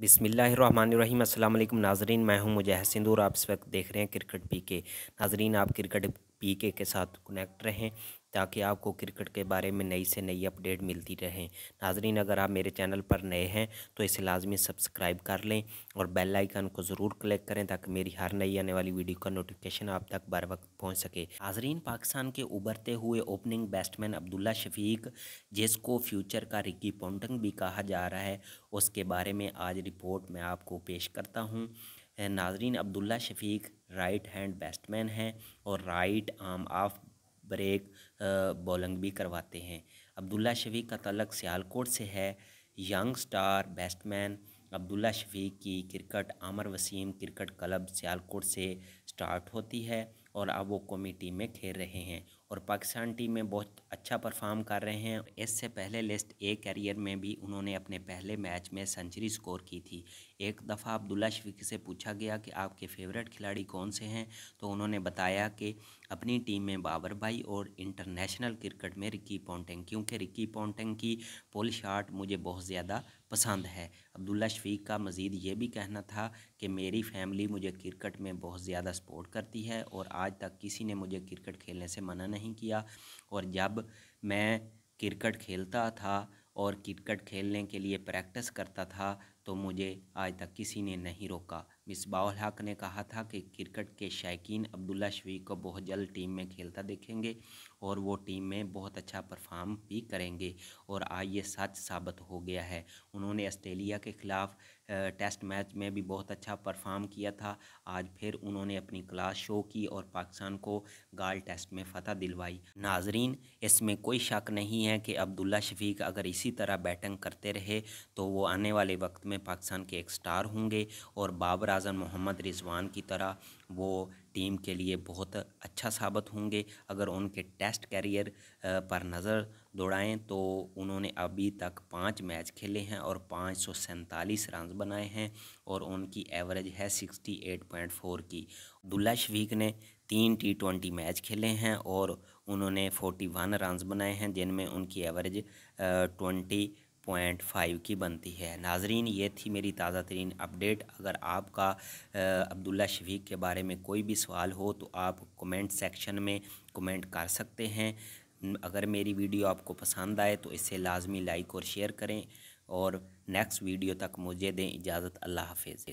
बिसमिल्लाम अल्लाम नाजरीन मैं हूं मुजह और आप इस वक्त देख रहे हैं क्रिकेट पी के नाजरीन आप क्रिकेट पी के साथ कनेक्ट रहें ताकि आपको क्रिकेट के बारे में नई से नई अपडेट मिलती रहे नाजरीन अगर आप मेरे चैनल पर नए हैं तो इसे लाजमी सब्सक्राइब कर लें और बेल आइकन को ज़रूर क्लिक करें ताकि मेरी हर नई आने वाली वीडियो का नोटिफिकेशन आप तक बर वक्त पहुँच सके नाजरीन पाकिस्तान के उभरते हुए ओपनिंग बैट्समैन अब्दुल्ला शफीक जिसको फ्यूचर का रिकी पोंटंग भी कहा जा रहा है उसके बारे में आज रिपोर्ट मैं आपको पेश करता हूँ नाजरीन Abdullah Shafique right hand batsman हैं और right arm off break bowling भी करवाते हैं अब्दुल्ला शफीक का तलक सियालकोट से है young star batsman Abdullah Shafique की क्रिकेट आमर वसीम क्रिकेट क्लब सियालकोट से स्टार्ट होती है और अब वो कौमी टीम में खेल रहे हैं और पाकिस्तान टीम में बहुत अच्छा परफॉर्म कर रहे हैं इससे पहले लिस्ट ए करियर में भी उन्होंने अपने पहले मैच में सेंचुरी स्कोर की थी एक दफ़ा अब्दुल्ला शफीक से पूछा गया कि आपके फेवरेट खिलाड़ी कौन से हैं तो उन्होंने बताया कि अपनी टीम में बाबर भाई और इंटरनेशनल क्रिकेट में रिकी पॉन्टिंग क्योंकि रिकी पॉन्टिंग की पुल शार्ट मुझे बहुत ज़्यादा पसंद है अब्दुल्ला शफीक का मज़ीद ये भी कहना था कि मेरी फैमिली मुझे क्रिकेट में बहुत ज़्यादा सपोर्ट करती है और आज तक किसी ने मुझे क्रिकेट खेलने से मना नहीं नहीं किया और जब मैं क्रिकेट खेलता था और क्रिकेट खेलने के लिए प्रैक्टिस करता था तो मुझे आज तक किसी ने नहीं रोका बाउल हक ने कहा था कि क्रिकेट के शायकीन अब्दुल्ला शवीक को बहुत जल्द टीम में खेलता देखेंगे और वो टीम में बहुत अच्छा परफॉर्म भी करेंगे और आज ये सच साबित हो गया है उन्होंने ऑस्ट्रेलिया के ख़िलाफ़ टेस्ट मैच में भी बहुत अच्छा परफॉर्म किया था आज फिर उन्होंने अपनी क्लास शो की और पाकिस्तान को गाल टेस्ट में फतह दिलवाई नाजरीन इसमें कोई शक नहीं है कि अब्दुल्ला शफीक अगर इसी तरह बैटिंग करते रहे तो वो आने वाले वक्त में में पाकिस्तान के एक स्टार होंगे और बाबर आजम मोहम्मद रिजवान की तरह वो टीम के लिए बहुत अच्छा साबित होंगे अगर उनके टेस्ट कैरियर पर नज़र दौड़ाएं तो उन्होंने अभी तक पाँच मैच खेले हैं और पाँच सौ सैंतालीस रन बनाए हैं और उनकी एवरेज है सिक्सटी एट पॉइंट फोर की दुल्ला शफीक ने तीन टी ट्वेंटी मैच खेले हैं और उन्होंने फोर्टी वन रन बनाए हैं जिनमें उनकी एवरेज ट्वेंटी पॉइंट फाइव की बनती है नाजरीन ये थी मेरी ताज़ा तरीन अपडेट अगर आपका अब्दुल्ला शफीक के बारे में कोई भी सवाल हो तो आप कमेंट सेक्शन में कमेंट कर सकते हैं अगर मेरी वीडियो आपको पसंद आए तो इसे लाजमी लाइक और शेयर करें और नेक्स्ट वीडियो तक मुझे दें इजाज़त अल्लाह हाफिज़